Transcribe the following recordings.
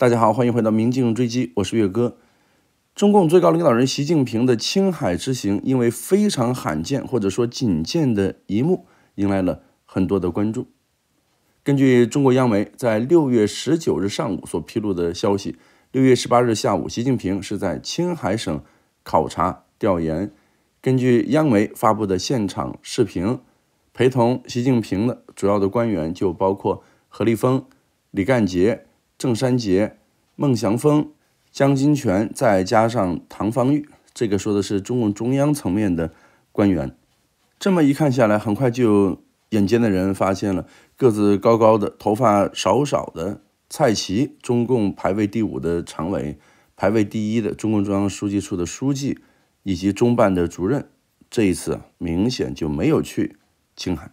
大家好，欢迎回到《明镜追击》，我是岳哥。中共最高领导人习近平的青海之行，因为非常罕见或者说仅见的一幕，迎来了很多的关注。根据中国央媒在六月十九日上午所披露的消息，六月十八日下午，习近平是在青海省考察调研。根据央媒发布的现场视频，陪同习近平的主要的官员就包括何立峰、李干杰。郑山杰、孟祥峰、江金泉，再加上唐方玉，这个说的是中共中央层面的官员。这么一看下来，很快就有眼尖的人发现了，个子高高的、头发少少的蔡奇，中共排位第五的常委，排位第一的中共中央书记处的书记，以及中办的主任，这一次明显就没有去青海。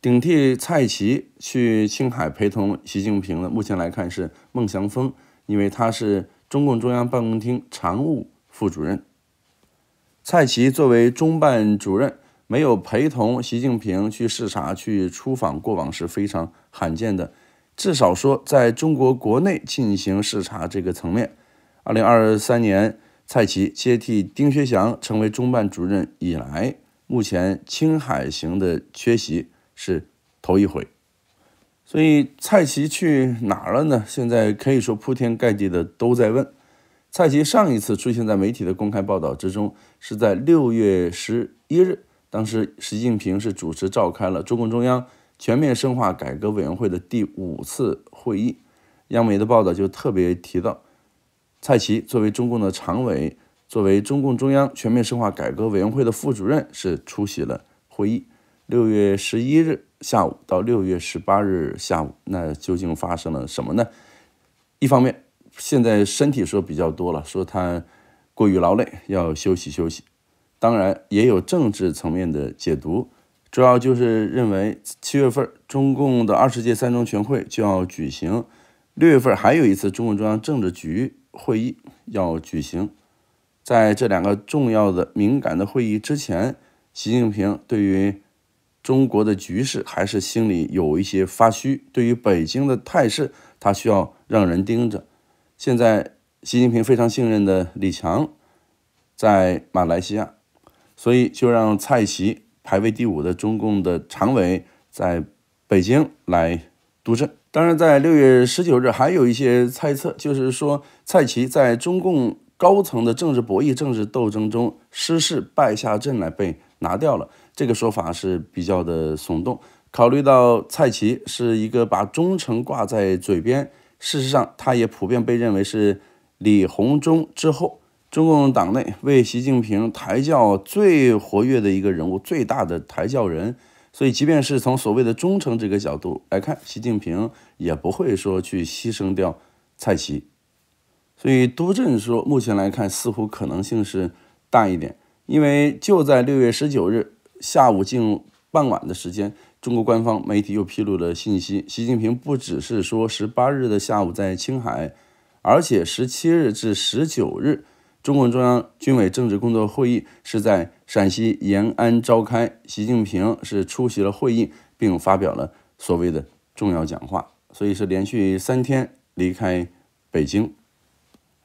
顶替蔡奇去青海陪同习近平的，目前来看是孟祥峰，因为他是中共中央办公厅常务副主任。蔡奇作为中办主任，没有陪同习近平去视察、去出访过往是非常罕见的，至少说在中国国内进行视察这个层面，二零二三年蔡奇接替丁薛祥成为中办主任以来，目前青海行的缺席。是头一回，所以蔡奇去哪儿了呢？现在可以说铺天盖地的都在问。蔡奇上一次出现在媒体的公开报道之中，是在六月十一日，当时习近平是主持召开了中共中央全面深化改革委员会的第五次会议，央媒的报道就特别提到，蔡奇作为中共的常委，作为中共中央全面深化改革委员会的副主任，是出席了会议。六月十一日下午到六月十八日下午，那究竟发生了什么呢？一方面，现在身体说比较多了，说他过于劳累，要休息休息。当然，也有政治层面的解读，主要就是认为七月份中共的二十届三中全会就要举行，六月份还有一次中共中央政治局会议要举行。在这两个重要的、敏感的会议之前，习近平对于。中国的局势还是心里有一些发虚，对于北京的态势，他需要让人盯着。现在，习近平非常信任的李强在马来西亚，所以就让蔡奇排位第五的中共的常委在北京来督政。当然，在六月十九日，还有一些猜测，就是说蔡奇在中共高层的政治博弈、政治斗争中失势败下阵来，被拿掉了。这个说法是比较的耸动。考虑到蔡奇是一个把忠诚挂在嘴边，事实上他也普遍被认为是李鸿忠之后，中共党内为习近平抬轿最活跃的一个人物，最大的抬轿人。所以，即便是从所谓的忠诚这个角度来看，习近平也不会说去牺牲掉蔡奇。所以，杜正说，目前来看，似乎可能性是大一点，因为就在六月十九日。下午近傍晚的时间，中国官方媒体又披露了信息：习近平不只是说十八日的下午在青海，而且十七日至十九日，中共中央军委政治工作会议是在陕西延安召开，习近平是出席了会议，并发表了所谓的重要讲话。所以是连续三天离开北京，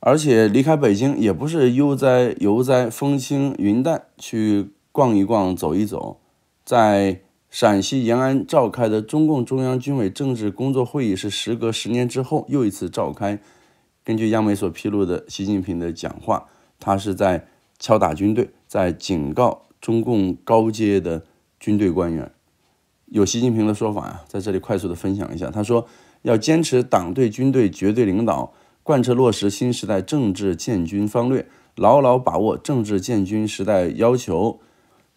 而且离开北京也不是悠哉悠哉、风轻云淡去。逛一逛，走一走，在陕西延安召开的中共中央军委政治工作会议是时隔十年之后又一次召开。根据央媒所披露的习近平的讲话，他是在敲打军队，在警告中共高阶的军队官员。有习近平的说法呀，在这里快速的分享一下，他说要坚持党对军队绝对领导，贯彻落实新时代政治建军方略，牢牢把握政治建军时代要求。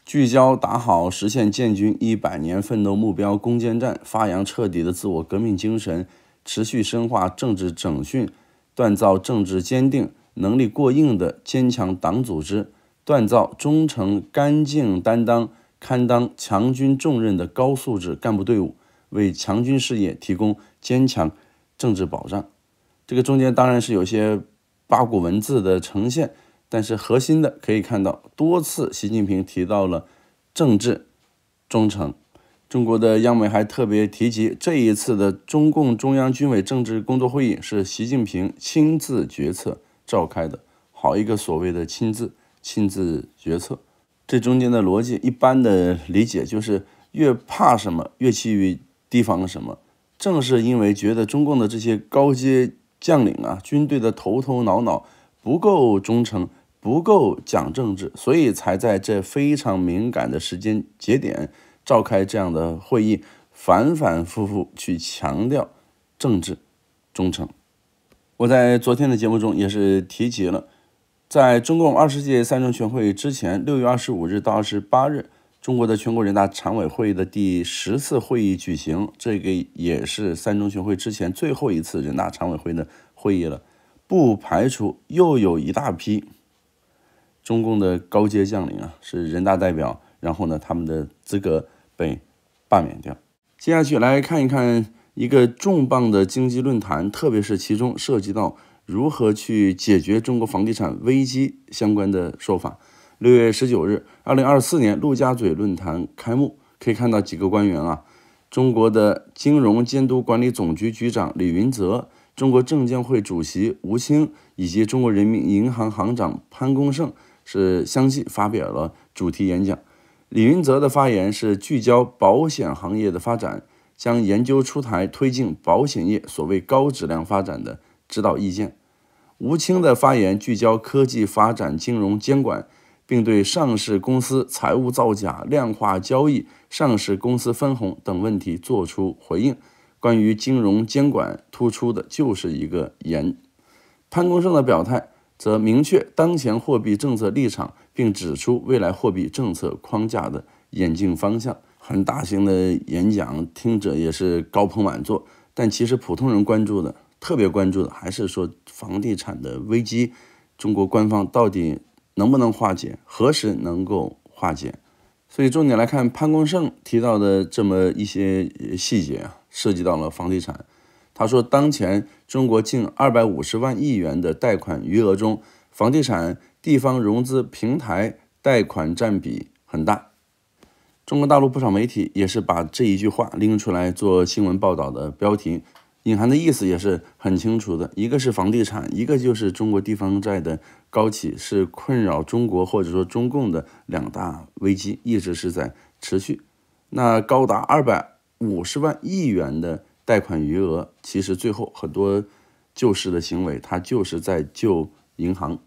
聚焦打好实现建军一百年奋斗目标攻坚战，发扬彻底的自我革命精神，持续深化政治整训，锻造政治坚定、能力过硬的坚强党组织，锻造忠诚、干净、担当、堪当强军重任的高素质干部队伍，为强军事业提供坚强政治保障。这个中间当然是有些八股文字的呈现。但是核心的可以看到，多次习近平提到了政治忠诚。中国的央媒还特别提及，这一次的中共中央军委政治工作会议是习近平亲自决策召开的。好一个所谓的亲自亲自决策，这中间的逻辑一般的理解就是越怕什么越去提防什么。正是因为觉得中共的这些高阶将领啊，军队的头头脑脑。不够忠诚，不够讲政治，所以才在这非常敏感的时间节点召开这样的会议，反反复复去强调政治忠诚。我在昨天的节目中也是提及了，在中共二十届三中全会之前，六月二十五日到二十八日，中国的全国人大常委会的第十次会议举行，这个也是三中全会之前最后一次人大常委会的会议了。不排除又有一大批中共的高阶将领啊，是人大代表，然后呢，他们的资格被罢免掉。接下去来看一看一个重磅的经济论坛，特别是其中涉及到如何去解决中国房地产危机相关的说法。六月十九日，二零二四年陆家嘴论坛开幕，可以看到几个官员啊，中国的金融监督管理总局局长李云泽。中国证监会主席吴清以及中国人民银行行长潘功胜是相继发表了主题演讲。李云泽的发言是聚焦保险行业的发展，将研究出台推进保险业所谓高质量发展的指导意见。吴清的发言聚焦科技发展、金融监管，并对上市公司财务造假、量化交易、上市公司分红等问题作出回应。关于金融监管，突出的就是一个严。潘功胜的表态则明确当前货币政策立场，并指出未来货币政策框架的演进方向。很大型的演讲，听者也是高朋满座。但其实普通人关注的、特别关注的，还是说房地产的危机，中国官方到底能不能化解？何时能够化解？所以，重点来看潘功胜提到的这么一些细节啊。涉及到了房地产，他说，当前中国近二百五十万亿元的贷款余额中，房地产、地方融资平台贷款占比很大。中国大陆不少媒体也是把这一句话拎出来做新闻报道的标题，隐含的意思也是很清楚的，一个是房地产，一个就是中国地方债的高企，是困扰中国或者说中共的两大危机，一直是在持续。那高达二百。五十万亿元的贷款余额，其实最后很多救市的行为，它就是在救银行。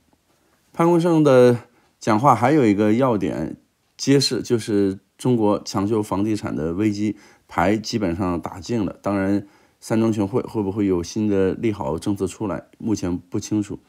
潘功胜的讲话还有一个要点揭示，就是中国抢救房地产的危机牌基本上打尽了。当然，三中全会会不会有新的利好政策出来，目前不清楚。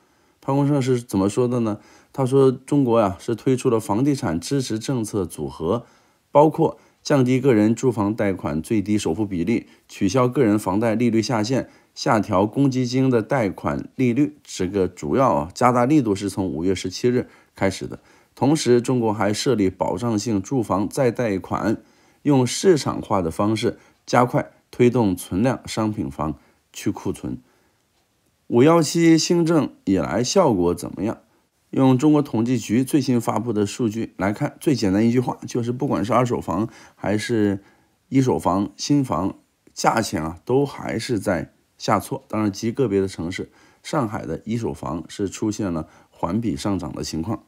潘功胜是怎么说的呢？他说：“中国呀，是推出了房地产支持政策组合，包括。”降低个人住房贷款最低首付比例，取消个人房贷利率下限，下调公积金的贷款利率，这个主要啊加大力度是从五月十七日开始的。同时，中国还设立保障性住房再贷款，用市场化的方式加快推动存量商品房去库存。五幺七新政以来效果怎么样？用中国统计局最新发布的数据来看，最简单一句话就是，不管是二手房还是一手房、新房，价钱啊，都还是在下挫。当然，极个别的城市，上海的一手房是出现了环比上涨的情况。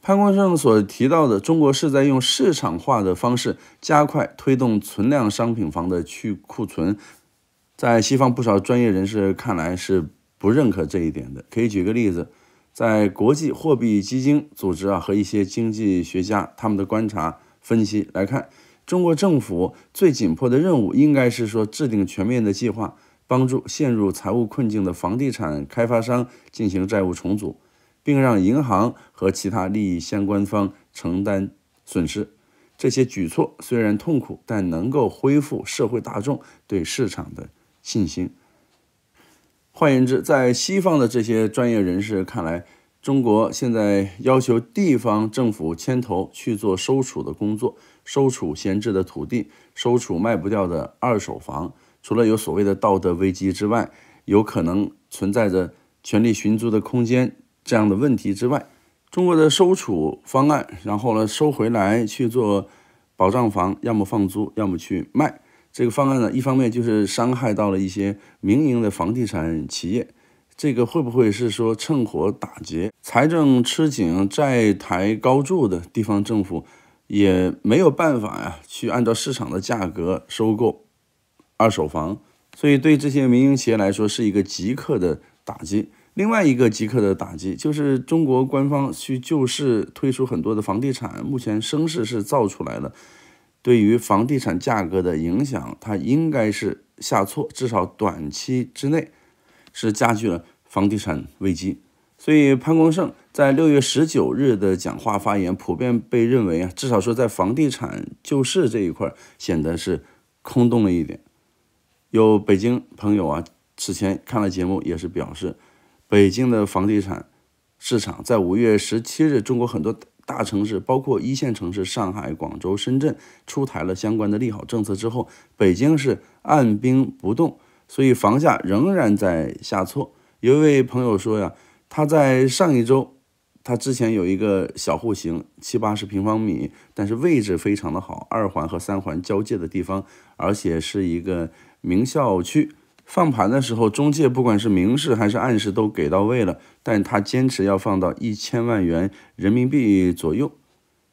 潘光胜所提到的，中国是在用市场化的方式加快推动存量商品房的去库存，在西方不少专业人士看来是不认可这一点的。可以举个例子。在国际货币基金组织啊和一些经济学家他们的观察分析来看，中国政府最紧迫的任务应该是说制定全面的计划，帮助陷入财务困境的房地产开发商进行债务重组，并让银行和其他利益相关方承担损失。这些举措虽然痛苦，但能够恢复社会大众对市场的信心。换言之，在西方的这些专业人士看来，中国现在要求地方政府牵头去做收储的工作，收储闲置的土地，收储卖不掉的二手房，除了有所谓的道德危机之外，有可能存在着权力寻租的空间这样的问题之外，中国的收储方案，然后呢收回来去做保障房，要么放租，要么去卖。这个方案呢，一方面就是伤害到了一些民营的房地产企业，这个会不会是说趁火打劫？财政吃紧、债台高筑的地方政府也没有办法呀，去按照市场的价格收购二手房，所以对这些民营企业来说是一个即刻的打击。另外一个即刻的打击就是中国官方去救市推出很多的房地产，目前声势是造出来了。对于房地产价格的影响，它应该是下挫，至少短期之内是加剧了房地产危机。所以潘功胜在六月十九日的讲话发言，普遍被认为啊，至少说在房地产救市这一块显得是空洞了一点。有北京朋友啊，此前看了节目也是表示，北京的房地产市场在五月十七日，中国很多。大城市包括一线城市上海、广州、深圳出台了相关的利好政策之后，北京是按兵不动，所以房价仍然在下挫。有一位朋友说呀，他在上一周，他之前有一个小户型，七八十平方米，但是位置非常的好，二环和三环交界的地方，而且是一个名校区。放盘的时候，中介不管是明示还是暗示都给到位了，但他坚持要放到一千万元人民币左右。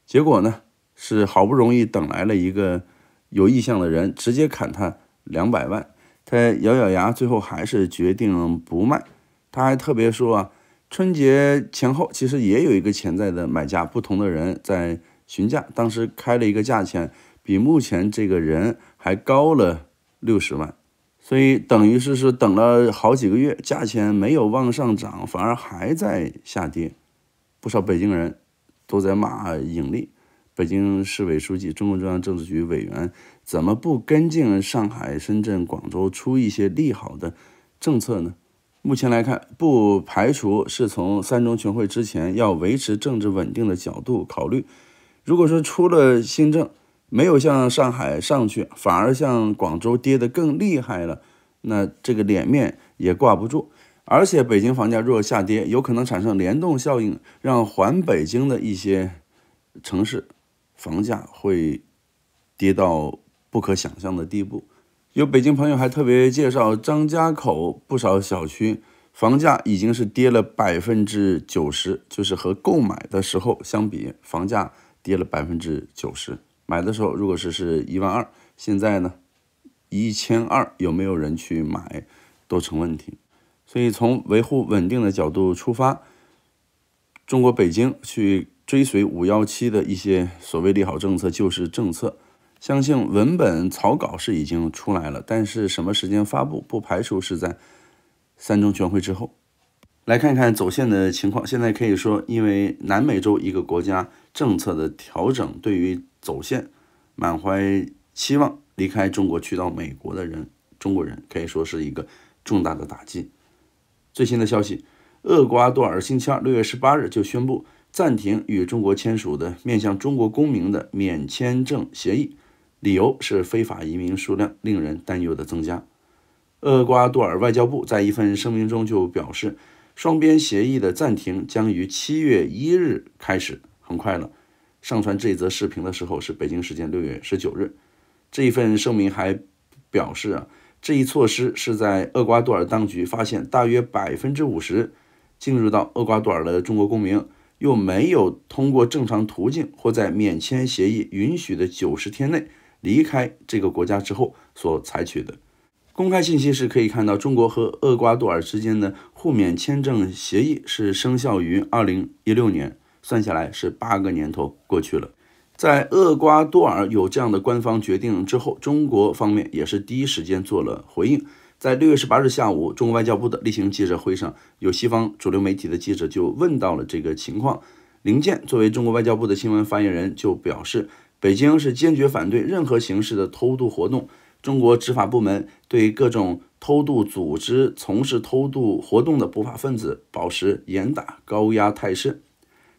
结果呢，是好不容易等来了一个有意向的人，直接砍他两百万。他咬咬牙，最后还是决定不卖。他还特别说啊，春节前后其实也有一个潜在的买家，不同的人在询价，当时开了一个价钱，比目前这个人还高了六十万。所以等于是是等了好几个月，价钱没有往上涨，反而还在下跌。不少北京人都在骂尹力，北京市委书记、中共中央政治局委员，怎么不跟进上海、深圳、广州出一些利好的政策呢？目前来看，不排除是从三中全会之前要维持政治稳定的角度考虑。如果说出了新政，没有像上海上去，反而像广州跌得更厉害了。那这个脸面也挂不住。而且北京房价若下跌，有可能产生联动效应，让环北京的一些城市房价会跌到不可想象的地步。有北京朋友还特别介绍，张家口不少小区房价已经是跌了百分之九十，就是和购买的时候相比，房价跌了百分之九十。买的时候如果是是一万二，现在呢一千二，有没有人去买都成问题。所以从维护稳定的角度出发，中国北京去追随五幺七的一些所谓利好政策就是政策，相信文本草稿是已经出来了，但是什么时间发布，不排除是在三中全会之后。来看看走线的情况，现在可以说，因为南美洲一个国家政策的调整，对于走线满怀期望离开中国去到美国的人，中国人可以说是一个重大的打击。最新的消息，厄瓜多尔星期二六月十八日就宣布暂停与中国签署的面向中国公民的免签证协议，理由是非法移民数量令人担忧的增加。厄瓜多尔外交部在一份声明中就表示，双边协议的暂停将于七月一日开始，很快了。上传这一则视频的时候是北京时间六月十九日。这一份声明还表示啊，这一措施是在厄瓜多尔当局发现大约百分之五十进入到厄瓜多尔的中国公民又没有通过正常途径或在免签协议允许的九十天内离开这个国家之后所采取的。公开信息是可以看到，中国和厄瓜多尔之间的互免签证协议是生效于二零一六年。算下来是八个年头过去了。在厄瓜多尔有这样的官方决定之后，中国方面也是第一时间做了回应。在六月十八日下午，中国外交部的例行记者会上，有西方主流媒体的记者就问到了这个情况。林健作为中国外交部的新闻发言人就表示，北京是坚决反对任何形式的偷渡活动。中国执法部门对各种偷渡组织从事偷渡活动的不法分子保持严打高压态势。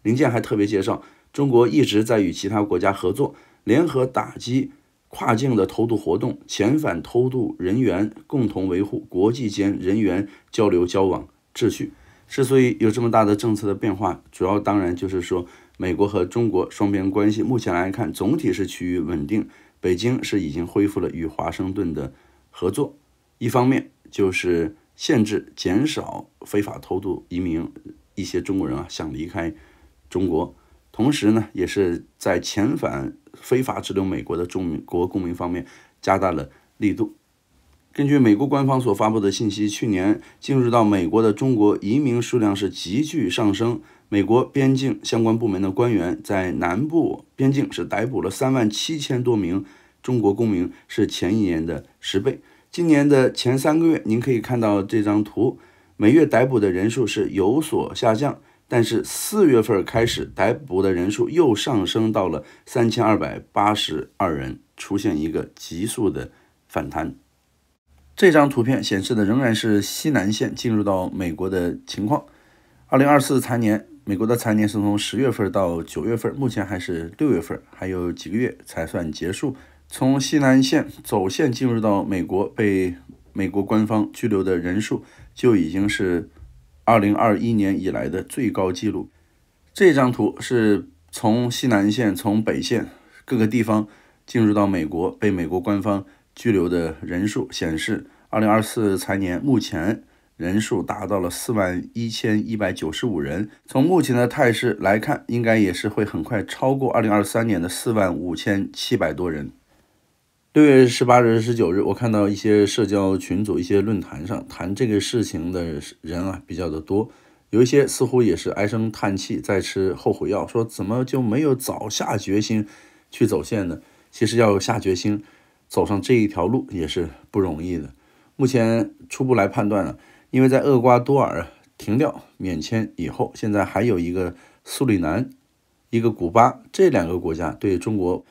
林健还特别介绍，中国一直在与其他国家合作，联合打击跨境的偷渡活动、遣返偷渡人员，共同维护国际间人员交流交往秩序。之所以有这么大的政策的变化，主要当然就是说，美国和中国双边关系目前来看总体是趋于稳定。北京是已经恢复了与华盛顿的合作，一方面就是限制、减少非法偷渡移民，一些中国人啊想离开。中国同时呢，也是在遣返非法滞留美国的中国公民方面加大了力度。根据美国官方所发布的信息，去年进入到美国的中国移民数量是急剧上升。美国边境相关部门的官员在南部边境是逮捕了三万七千多名中国公民，是前一年的十倍。今年的前三个月，您可以看到这张图，每月逮捕的人数是有所下降。但是四月份开始逮捕的人数又上升到了三千二百八十二人，出现一个急速的反弹。这张图片显示的仍然是西南线进入到美国的情况。二零二四财年，美国的财年是从十月份到九月份，目前还是六月份，还有几个月才算结束。从西南线走线进入到美国，被美国官方拘留的人数就已经是。二零二一年以来的最高纪录。这张图是从西南线、从北线各个地方进入到美国被美国官方拘留的人数显示，二零二四财年目前人数达到了四万一千一百九十五人。从目前的态势来看，应该也是会很快超过二零二三年的四万五千七百多人。六月十八日、十九日，我看到一些社交群组、一些论坛上谈这个事情的人啊，比较的多。有一些似乎也是唉声叹气，在吃后悔药，说怎么就没有早下决心去走线呢？其实要下决心走上这一条路也是不容易的。目前初步来判断啊，因为在厄瓜多尔停掉免签以后，现在还有一个苏里南、一个古巴这两个国家对中国。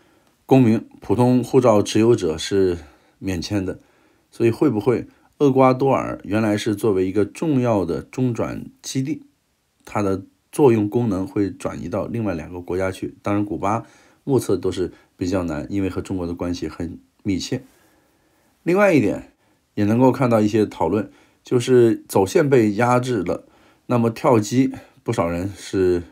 公民普通护照持有者是免签的，所以会不会厄瓜多尔原来是作为一个重要的中转基地，它的作用功能会转移到另外两个国家去？当然，古巴目测都是比较难，因为和中国的关系很密切。另外一点，也能够看到一些讨论，就是走线被压制了，那么跳机，不少人是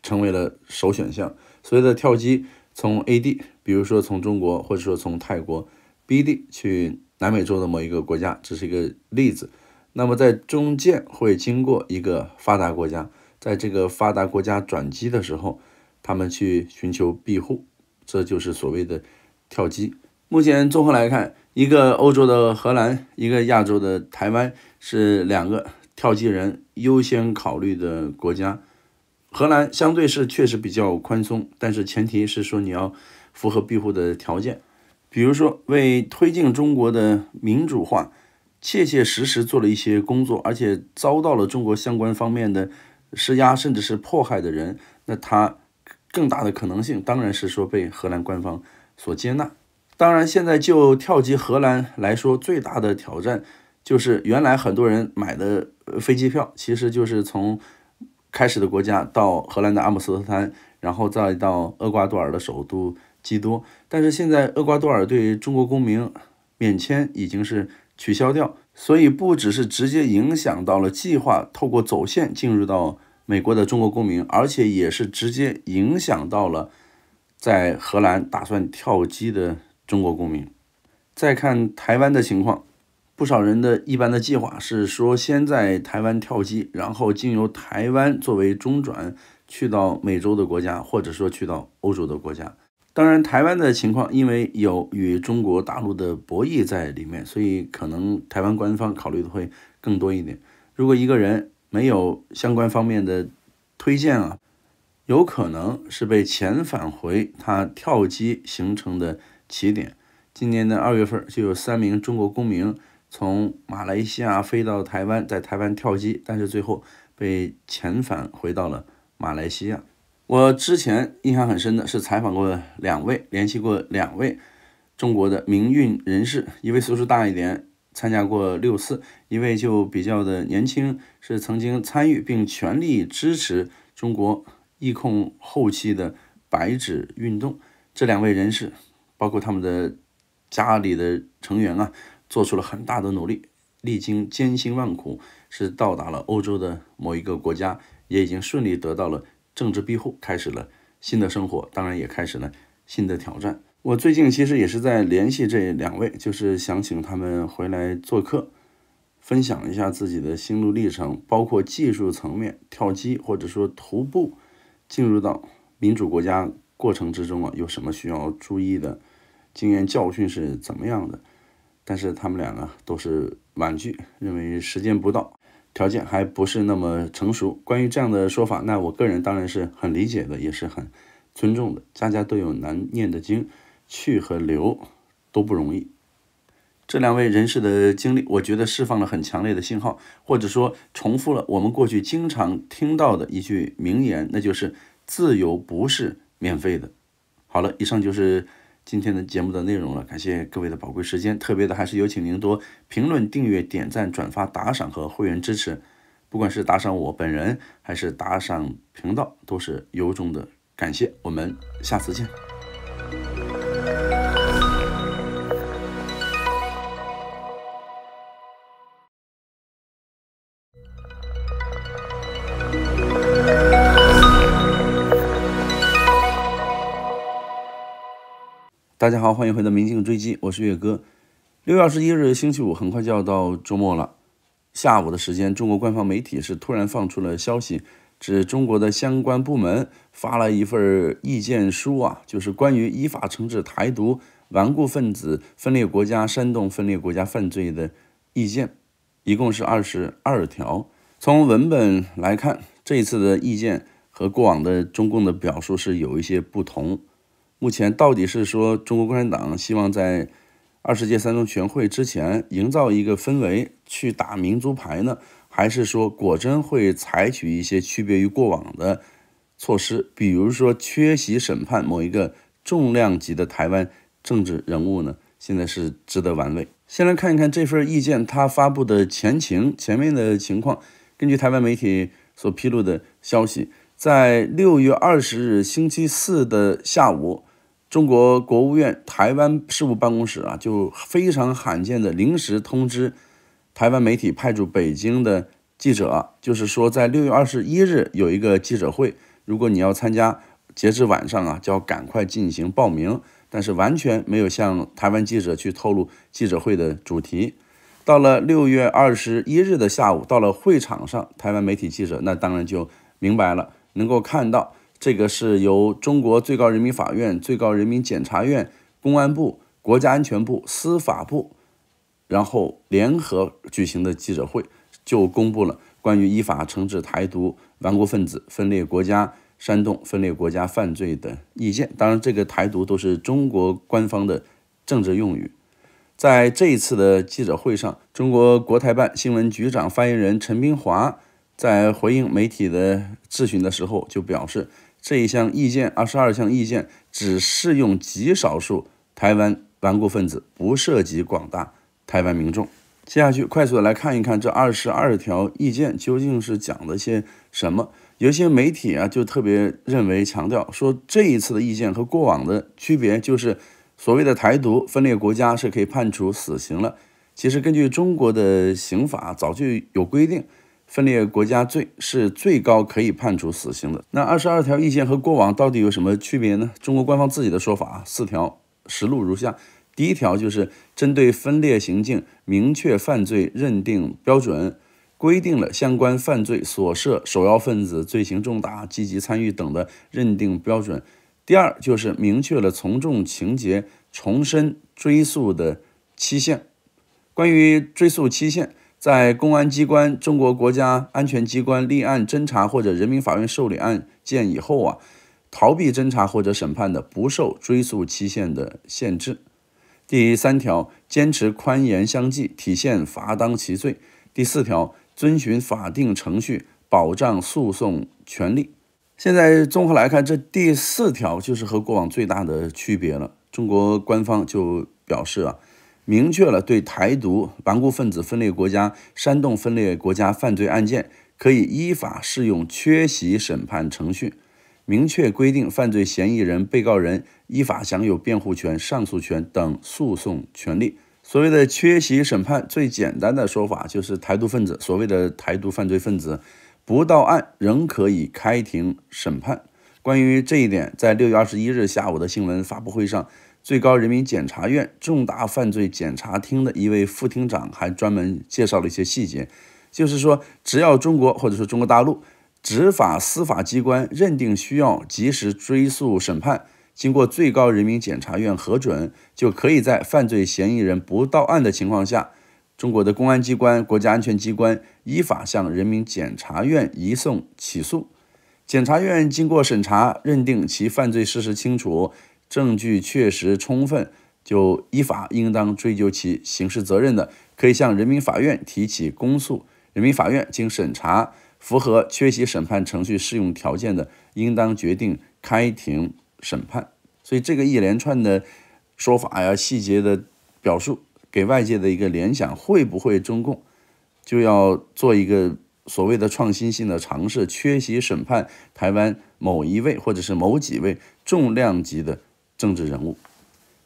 成为了首选项。所谓的跳机，从 A 地。比如说，从中国或者说从泰国、B、D 去南美洲的某一个国家，这是一个例子。那么在中间会经过一个发达国家，在这个发达国家转机的时候，他们去寻求庇护，这就是所谓的跳机。目前综合来看，一个欧洲的荷兰，一个亚洲的台湾是两个跳机人优先考虑的国家。荷兰相对是确实比较宽松，但是前提是说你要。符合庇护的条件，比如说为推进中国的民主化，切切实实做了一些工作，而且遭到了中国相关方面的施压，甚至是迫害的人，那他更大的可能性当然是说被荷兰官方所接纳。当然，现在就跳级荷兰来说，最大的挑战就是原来很多人买的飞机票，其实就是从开始的国家到荷兰的阿姆斯特丹，然后再到厄瓜多尔的首都。极多，但是现在厄瓜多尔对中国公民免签已经是取消掉，所以不只是直接影响到了计划透过走线进入到美国的中国公民，而且也是直接影响到了在荷兰打算跳机的中国公民。再看台湾的情况，不少人的一般的计划是说先在台湾跳机，然后经由台湾作为中转去到美洲的国家，或者说去到欧洲的国家。当然，台湾的情况因为有与中国大陆的博弈在里面，所以可能台湾官方考虑的会更多一点。如果一个人没有相关方面的推荐啊，有可能是被遣返回他跳机形成的起点。今年的二月份就有三名中国公民从马来西亚飞到台湾，在台湾跳机，但是最后被遣返回到了马来西亚。我之前印象很深的是采访过两位，联系过两位中国的民运人士，一位岁数大一点，参加过六次；一位就比较的年轻，是曾经参与并全力支持中国疫控后期的白纸运动。这两位人士，包括他们的家里的成员啊，做出了很大的努力，历经千辛万苦，是到达了欧洲的某一个国家，也已经顺利得到了。政治庇护，开始了新的生活，当然也开始了新的挑战。我最近其实也是在联系这两位，就是想请他们回来做客，分享一下自己的心路历程，包括技术层面跳机或者说徒步进入到民主国家过程之中啊，有什么需要注意的经验教训是怎么样的？但是他们两个都是婉拒，认为时间不到。条件还不是那么成熟。关于这样的说法，那我个人当然是很理解的，也是很尊重的。家家都有难念的经，去和留都不容易。这两位人士的经历，我觉得释放了很强烈的信号，或者说重复了我们过去经常听到的一句名言，那就是自由不是免费的。好了，以上就是。今天的节目的内容了，感谢各位的宝贵时间。特别的还是有请您多评论、订阅、点赞、转发、打赏和会员支持。不管是打赏我本人，还是打赏频道，都是由衷的感谢。我们下次见。大家好，欢迎回到《明镜追击》，我是岳哥。六月二十一日星期五，很快就要到周末了。下午的时间，中国官方媒体是突然放出了消息，指中国的相关部门发了一份意见书啊，就是关于依法惩治台独顽固分子分裂国家、煽动分裂国家犯罪的意见，一共是二十二条。从文本来看，这一次的意见和过往的中共的表述是有一些不同。目前到底是说中国共产党希望在二十届三中全会之前营造一个氛围去打民族牌呢，还是说果真会采取一些区别于过往的措施，比如说缺席审判某一个重量级的台湾政治人物呢？现在是值得玩味。先来看一看这份意见它发布的前情前面的情况，根据台湾媒体所披露的消息，在六月二十日星期四的下午。中国国务院台湾事务办公室啊，就非常罕见的临时通知台湾媒体派驻北京的记者，就是说在六月二十一日有一个记者会，如果你要参加，截至晚上啊，就要赶快进行报名。但是完全没有向台湾记者去透露记者会的主题。到了六月二十一日的下午，到了会场上，台湾媒体记者那当然就明白了，能够看到。这个是由中国最高人民法院、最高人民检察院、公安部、国家安全部、司法部，然后联合举行的记者会，就公布了关于依法惩治台独顽固分子分裂国家、煽动分裂国家犯罪的意见。当然，这个台独都是中国官方的政治用语。在这一次的记者会上，中国国台办新闻局长发言人陈冰华在回应媒体的咨询的时候就表示。这一项意见，二十二项意见只适用极少数台湾顽固分子，不涉及广大台湾民众。接下去，快速的来看一看这二十二条意见究竟是讲了些什么。有些媒体啊，就特别认为强调说，这一次的意见和过往的区别就是所谓的“台独”分裂国家是可以判处死刑了。其实，根据中国的刑法，早就有规定。分裂国家罪是最高可以判处死刑的。那二十二条意见和过往到底有什么区别呢？中国官方自己的说法啊，四条实录如下：第一条就是针对分裂行径，明确犯罪认定标准，规定了相关犯罪所涉首要分子、罪行重大、积极参与等的认定标准；第二就是明确了从重情节、重申追诉的期限。关于追诉期限。在公安机关、中国国家安全机关立案侦查或者人民法院受理案件以后啊，逃避侦查或者审判的，不受追诉期限的限制。第三条，坚持宽严相济，体现罚当其罪。第四条，遵循法定程序，保障诉讼权利。现在综合来看，这第四条就是和过往最大的区别了。中国官方就表示啊。明确了对台独顽固分子分裂国家、煽动分裂国家犯罪案件，可以依法适用缺席审判程序。明确规定犯罪嫌疑人、被告人依法享有辩护权、上诉权等诉讼权利。所谓的缺席审判，最简单的说法就是台独分子，所谓的台独犯罪分子不到案，仍可以开庭审判。关于这一点，在六月二十一日下午的新闻发布会上。最高人民检察院重大犯罪检察厅的一位副厅长还专门介绍了一些细节，就是说，只要中国或者说中国大陆执法司法机关认定需要及时追诉审判，经过最高人民检察院核准，就可以在犯罪嫌疑人不到案的情况下，中国的公安机关、国家安全机关依法向人民检察院移送起诉，检察院经过审查认定其犯罪事实清楚。证据确实充分，就依法应当追究其刑事责任的，可以向人民法院提起公诉。人民法院经审查，符合缺席审判程序适用条件的，应当决定开庭审判。所以，这个一连串的说法呀，细节的表述，给外界的一个联想，会不会中共就要做一个所谓的创新性的尝试，缺席审判台湾某一位或者是某几位重量级的？政治人物，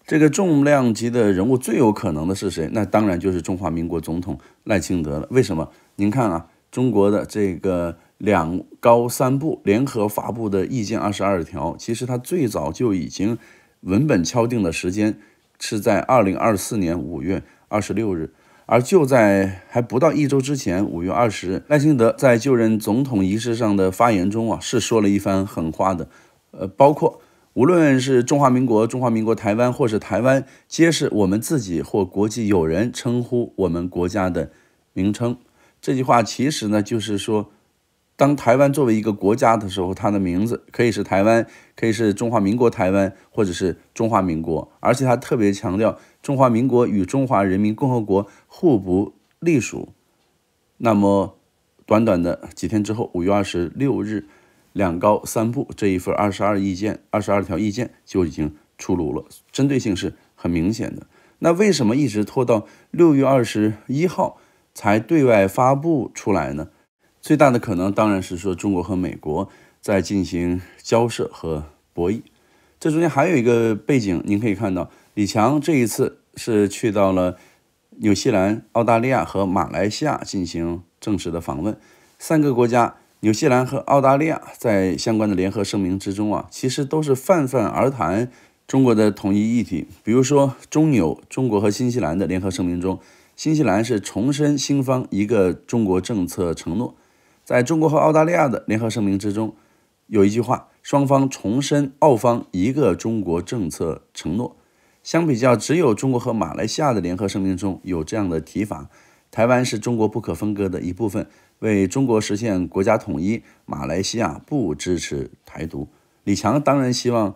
这个重量级的人物最有可能的是谁？那当然就是中华民国总统赖清德了。为什么？您看啊，中国的这个两高三部联合发布的意见二十二条，其实它最早就已经文本敲定的时间是在二零二四年五月二十六日，而就在还不到一周之前，五月二十日，赖清德在就任总统仪式上的发言中啊，是说了一番狠话的，呃，包括。无论是中华民国、中华民国台湾，或是台湾，皆是我们自己或国际友人称呼我们国家的名称。这句话其实呢，就是说，当台湾作为一个国家的时候，它的名字可以是台湾，可以是中华民国台湾，或者是中华民国。而且它特别强调中华民国与中华人民共和国互不隶属。那么，短短的几天之后，五月二十六日。两高三部这一份二十二意见，二十二条意见就已经出炉了，针对性是很明显的。那为什么一直拖到六月二十一号才对外发布出来呢？最大的可能当然是说中国和美国在进行交涉和博弈。这中间还有一个背景，您可以看到，李强这一次是去到了纽西兰、澳大利亚和马来西亚进行正式的访问，三个国家。纽西兰和澳大利亚在相关的联合声明之中啊，其实都是泛泛而谈中国的统一议题。比如说中纽，中国和新西兰的联合声明中，新西兰是重申新方一个中国政策承诺；在中国和澳大利亚的联合声明之中，有一句话，双方重申澳方一个中国政策承诺。相比较，只有中国和马来西亚的联合声明中有这样的提法，台湾是中国不可分割的一部分。为中国实现国家统一，马来西亚不支持台独。李强当然希望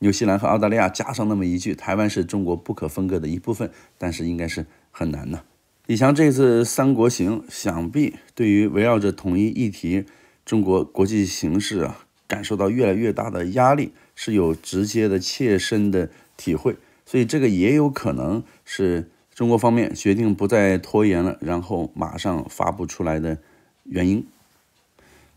新西兰和澳大利亚加上那么一句“台湾是中国不可分割的一部分”，但是应该是很难的。李强这次三国行，想必对于围绕着统一议题，中国国际形势啊，感受到越来越大的压力，是有直接的切身的体会。所以这个也有可能是中国方面决定不再拖延了，然后马上发布出来的。原因，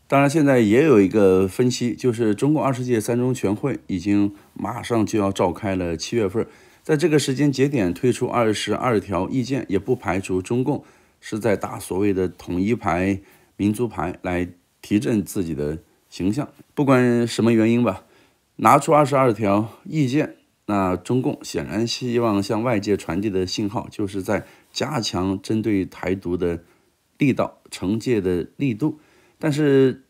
当然，现在也有一个分析，就是中共二十届三中全会已经马上就要召开了，七月份，在这个时间节点推出二十二条意见，也不排除中共是在打所谓的统一牌、民族牌来提振自己的形象。不管什么原因吧，拿出二十二条意见，那中共显然希望向外界传递的信号，就是在加强针对台独的。力道惩戒的力度，但是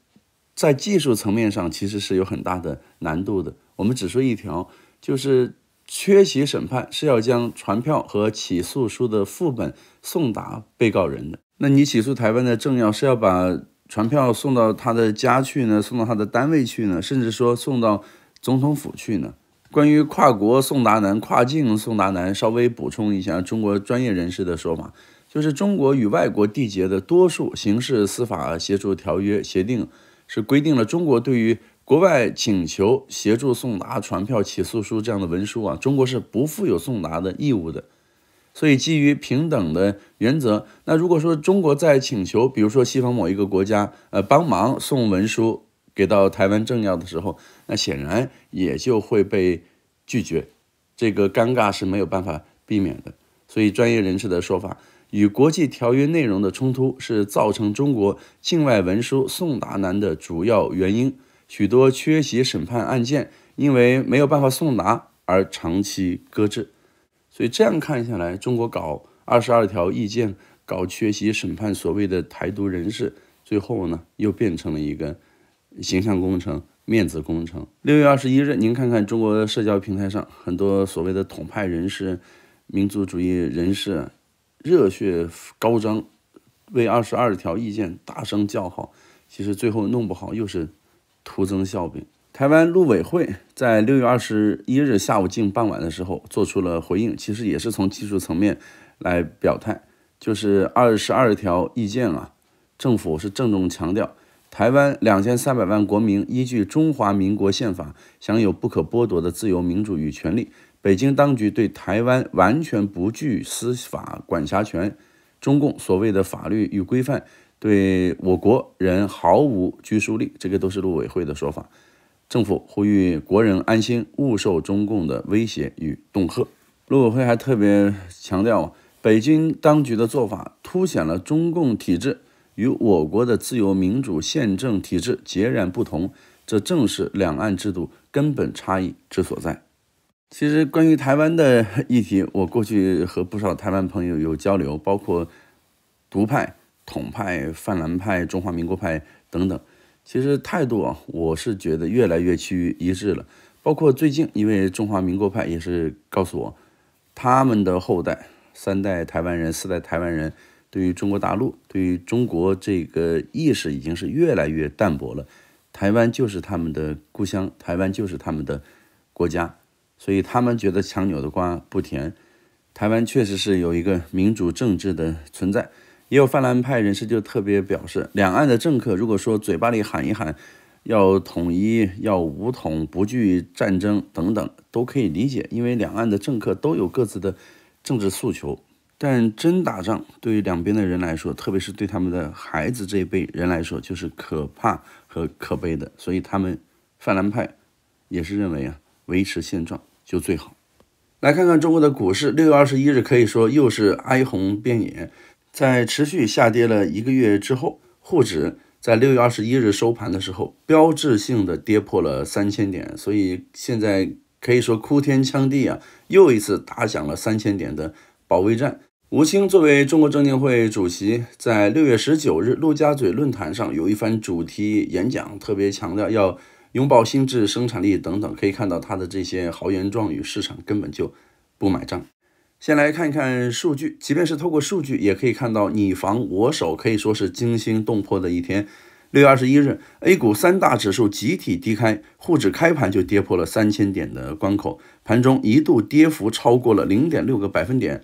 在技术层面上其实是有很大的难度的。我们只说一条，就是缺席审判是要将传票和起诉书的副本送达被告人的。那你起诉台湾的政要是要把传票送到他的家去呢，送到他的单位去呢，甚至说送到总统府去呢？关于跨国送达难、跨境送达难，稍微补充一下中国专业人士的说法。就是中国与外国缔结的多数刑事司法协助条约协定，是规定了中国对于国外请求协助送达传票、起诉书这样的文书啊，中国是不负有送达的义务的。所以，基于平等的原则，那如果说中国在请求，比如说西方某一个国家呃帮忙送文书给到台湾政要的时候，那显然也就会被拒绝，这个尴尬是没有办法避免的。所以，专业人士的说法。与国际条约内容的冲突是造成中国境外文书送达难的主要原因。许多缺席审判案件因为没有办法送达而长期搁置。所以这样看下来，中国搞二十二条意见，搞缺席审判，所谓的台独人士，最后呢又变成了一个形象工程、面子工程。六月二十一日，您看看中国社交平台上很多所谓的统派人士、民族主义人士。热血高涨，为二十二条意见大声叫好，其实最后弄不好又是徒增笑柄。台湾陆委会在六月二十一日下午近傍晚的时候做出了回应，其实也是从技术层面来表态，就是二十二条意见啊，政府是郑重强调，台湾两千三百万国民依据中华民国宪法享有不可剥夺的自由、民主与权利。北京当局对台湾完全不具司法管辖权，中共所谓的法律与规范对我国人毫无拘束力，这个都是陆委会的说法。政府呼吁国人安心，勿受中共的威胁与恫吓。陆委会还特别强调，北京当局的做法凸显了中共体制与我国的自由民主宪政体制截然不同，这正是两岸制度根本差异之所在。其实关于台湾的 议题，我过去和不少台湾朋友有交流，包括独派、统派、泛蓝派、中华民国派等等。其实态度啊，我是觉得越来越趋于一致了。包括最近，一位中华民国派也是告诉我，他们的后代三代台湾人、四代台湾人，对于中国大陆、对于中国这个意识已经是越来越淡薄了。台湾就是他们的故乡，台湾就是他们的国家。所以他们觉得强扭的瓜不甜。台湾确实是有一个民主政治的存在，也有泛蓝派人士就特别表示，两岸的政客如果说嘴巴里喊一喊要统一、要武统、不惧战争等等，都可以理解，因为两岸的政客都有各自的政治诉求。但真打仗对于两边的人来说，特别是对他们的孩子这一辈人来说，就是可怕和可悲的。所以他们泛蓝派也是认为啊，维持现状。就最好来看看中国的股市。六月二十一日可以说又是哀鸿遍野，在持续下跌了一个月之后，沪指在六月二十一日收盘的时候，标志性的跌破了三千点，所以现在可以说哭天抢地啊，又一次打响了三千点的保卫战。吴清作为中国证监会主席，在六月十九日陆家嘴论坛上有一番主题演讲，特别强调要。拥抱心智生产力等等，可以看到他的这些豪言壮语，市场根本就不买账。先来看一看数据，即便是透过数据，也可以看到你防我守，可以说是惊心动魄的一天。六月二十一日，A 股三大指数集体低开，沪指开盘就跌破了三千点的关口，盘中一度跌幅超过了零点六个百分点。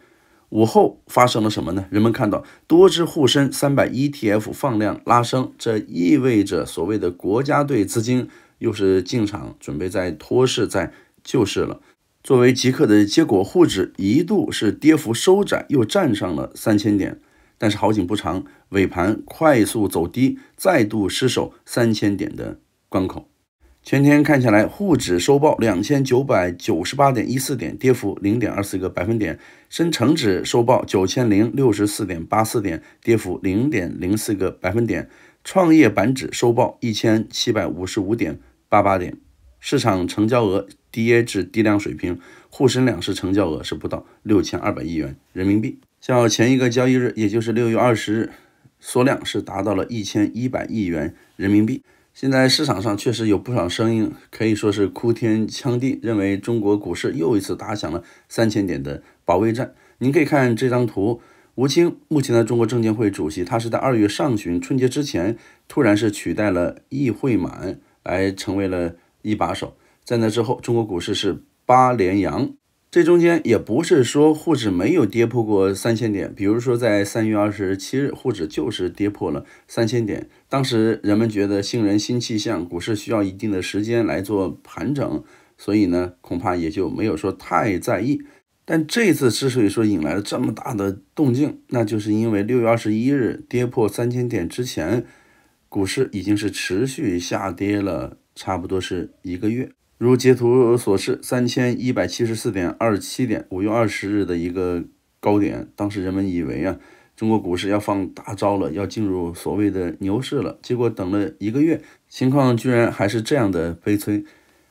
午后发生了什么呢？人们看到多只沪深三百 ETF 放量拉升，这意味着所谓的国家队资金。又是进场，准备再托市，再救市了。作为即刻的结果，沪指一度是跌幅收窄，又站上了三千点。但是好景不长，尾盘快速走低，再度失守三千点的关口。全天看下来，沪指收报两千九百九十八点一四点，跌幅零点二四个百分点。深成指收报九千零六十四点八四点，跌幅零点零四个百分点。创业板指收报一千七百五十五点。八八点，市场成交额跌至低量水平，沪深两市成交额是不到六千二百亿元人民币。像前一个交易日，也就是六月二十日，缩量是达到了一千一百亿元人民币。现在市场上确实有不少声音，可以说是哭天抢地，认为中国股市又一次打响了三千点的保卫战。您可以看这张图，吴清目前的中国证监会主席，他是在二月上旬春节之前，突然是取代了易会满。还成为了一把手，在那之后，中国股市是八连阳。这中间也不是说沪指没有跌破过三千点，比如说在三月二十七日，沪指就是跌破了三千点。当时人们觉得新人新气象，股市需要一定的时间来做盘整，所以呢，恐怕也就没有说太在意。但这次之所以说引来了这么大的动静，那就是因为六月二十一日跌破三千点之前。股市已经是持续下跌了，差不多是一个月。如截图所示，三千一百七十四点二七点，五月二十日的一个高点。当时人们以为啊，中国股市要放大招了，要进入所谓的牛市了。结果等了一个月，情况居然还是这样的悲催。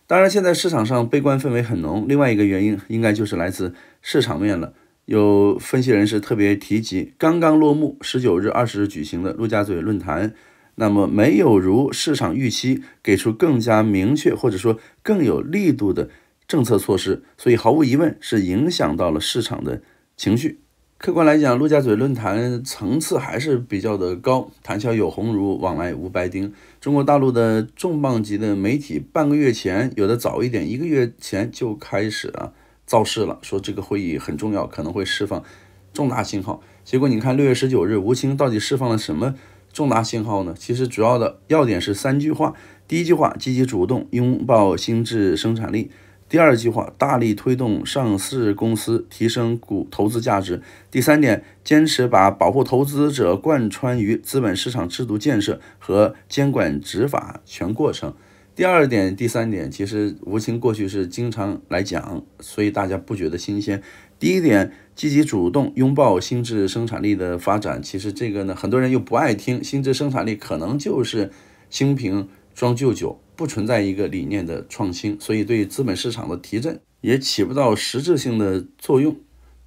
当然，现在市场上悲观氛围很浓。另外一个原因，应该就是来自市场面了。有分析人士特别提及，刚刚落幕十九日二十日举行的陆家嘴论坛。那么没有如市场预期给出更加明确或者说更有力度的政策措施，所以毫无疑问是影响到了市场的情绪。客观来讲，陆家嘴论坛层次还是比较的高，谈笑有鸿儒，往来无白丁。中国大陆的重磅级的媒体，半个月前有的早一点，一个月前就开始啊造势了，说这个会议很重要，可能会释放重大信号。结果你看，六月十九日，吴清到底释放了什么？重大信号呢？其实主要的要点是三句话。第一句话，积极主动拥抱新智生产力；第二句话，大力推动上市公司提升股投资价值；第三点，坚持把保护投资者贯穿于资本市场制度建设和监管执法全过程。第二点、第三点其实吴清过去是经常来讲，所以大家不觉得新鲜。第一点。积极主动拥抱心智生产力的发展，其实这个呢，很多人又不爱听。心智生产力可能就是新瓶装旧酒，不存在一个理念的创新，所以对资本市场的提振也起不到实质性的作用。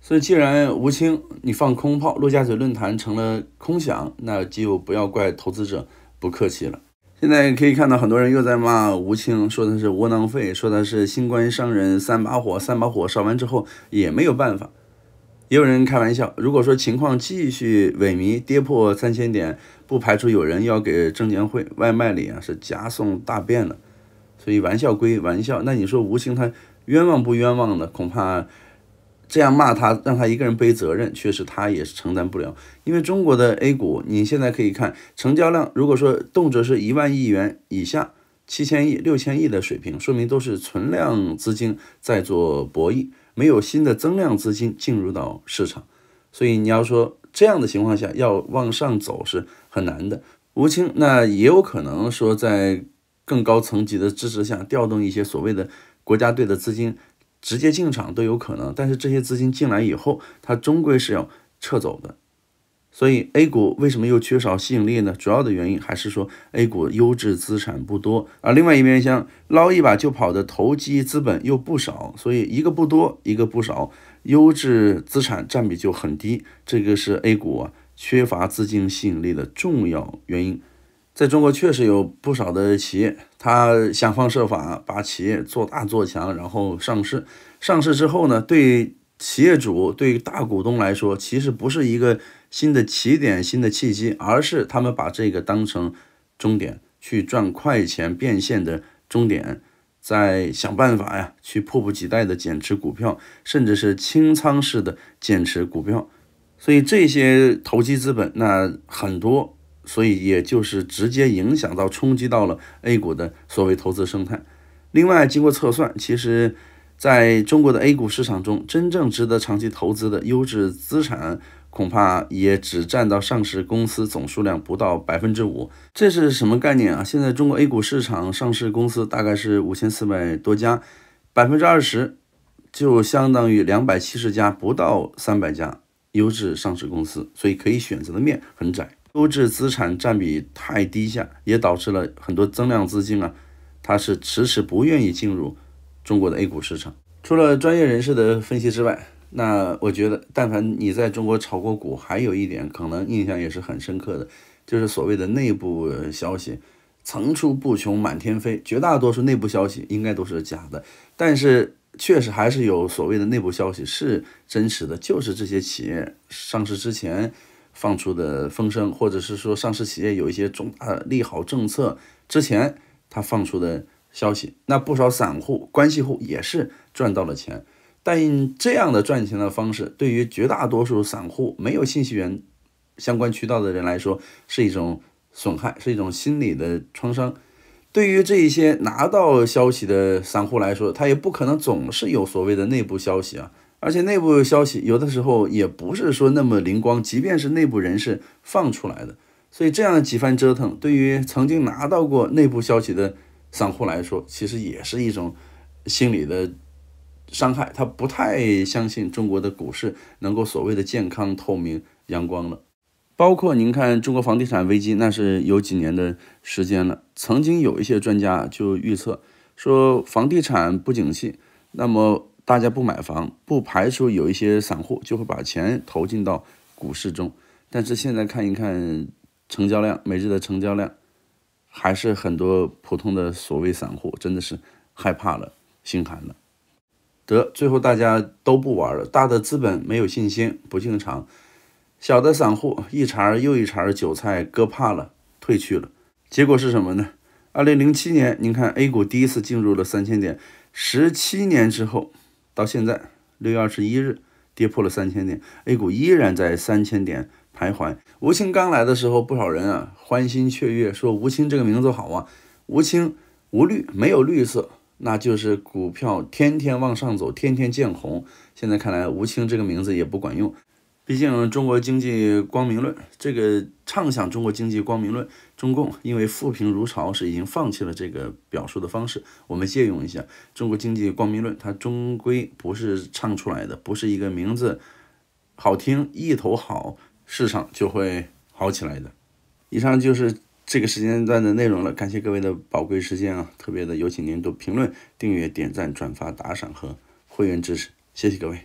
所以，既然吴清你放空炮，陆家嘴论坛成了空想，那就不要怪投资者不客气了。现在可以看到，很多人又在骂吴清，说他是窝囊废，说他是新官商人，三把火，三把火烧完之后也没有办法。也有人开玩笑，如果说情况继续萎靡，跌破三千点，不排除有人要给证监会外卖里啊，是加送大便了。所以玩笑归玩笑，那你说吴兴他冤枉不冤枉呢？恐怕这样骂他，让他一个人背责任，确实他也是承担不了。因为中国的 A 股，你现在可以看成交量，如果说动辄是一万亿元以下，七千亿、六千亿的水平，说明都是存量资金在做博弈。没有新的增量资金进入到市场，所以你要说这样的情况下要往上走是很难的。吴青，那也有可能说在更高层级的支持下，调动一些所谓的国家队的资金直接进场都有可能，但是这些资金进来以后，它终归是要撤走的。所以 A 股为什么又缺少吸引力呢？主要的原因还是说 A 股优质资产不多而另外一边像捞一把就跑的投机资本又不少，所以一个不多，一个不少，优质资产占比就很低。这个是 A 股缺乏资金吸引力的重要原因。在中国确实有不少的企业，他想方设法把企业做大做强，然后上市。上市之后呢，对。企业主对于大股东来说，其实不是一个新的起点、新的契机，而是他们把这个当成终点，去赚快钱、变现的终点，在想办法呀，去迫不及待的减持股票，甚至是清仓式的减持股票。所以这些投机资本，那很多，所以也就是直接影响到冲击到了 A 股的所谓投资生态。另外，经过测算，其实。在中国的 A 股市场中，真正值得长期投资的优质资产，恐怕也只占到上市公司总数量不到百分之五。这是什么概念啊？现在中国 A 股市场上市公司大概是五千四百多家，百分之二十就相当于两百七十家，不到三百家优质上市公司，所以可以选择的面很窄。优质资产占比太低下，也导致了很多增量资金啊，它是迟迟不愿意进入。中国的 A 股市场，除了专业人士的分析之外，那我觉得，但凡你在中国炒过股，还有一点可能印象也是很深刻的，就是所谓的内部消息，层出不穷，满天飞。绝大多数内部消息应该都是假的，但是确实还是有所谓的内部消息是真实的，就是这些企业上市之前放出的风声，或者是说上市企业有一些重大利好政策之前他放出的。消息，那不少散户、关系户也是赚到了钱，但这样的赚钱的方式，对于绝大多数散户没有信息源、相关渠道的人来说，是一种损害，是一种心理的创伤。对于这些拿到消息的散户来说，他也不可能总是有所谓的内部消息啊，而且内部消息有的时候也不是说那么灵光，即便是内部人士放出来的。所以这样几番折腾，对于曾经拿到过内部消息的。散户来说，其实也是一种心理的伤害。他不太相信中国的股市能够所谓的健康、透明、阳光了。包括您看，中国房地产危机那是有几年的时间了。曾经有一些专家就预测说，房地产不景气，那么大家不买房，不排除有一些散户就会把钱投进到股市中。但是现在看一看成交量，每日的成交量。还是很多普通的所谓散户，真的是害怕了，心寒了。得，最后大家都不玩了，大的资本没有信心，不进场；小的散户一茬又一茬，韭菜割怕了，退去了。结果是什么呢？二零零七年，您看 A 股第一次进入了三千点，十七年之后，到现在六月二十一日跌破了三千点，A 股依然在三千点。徘徊。吴清刚来的时候，不少人啊欢欣雀跃，说吴清这个名字好啊，吴清无绿，没有绿色，那就是股票天天往上走，天天见红。现在看来，吴清这个名字也不管用。毕竟中国经济光明论这个畅想中国经济光明论，中共因为富平如潮是已经放弃了这个表述的方式。我们借用一下中国经济光明论，它终归不是唱出来的，不是一个名字好听，一头好。市场就会好起来的。以上就是这个时间段的内容了，感谢各位的宝贵时间啊！特别的，有请您多评论、订阅、点赞、转发、打赏和会员支持，谢谢各位。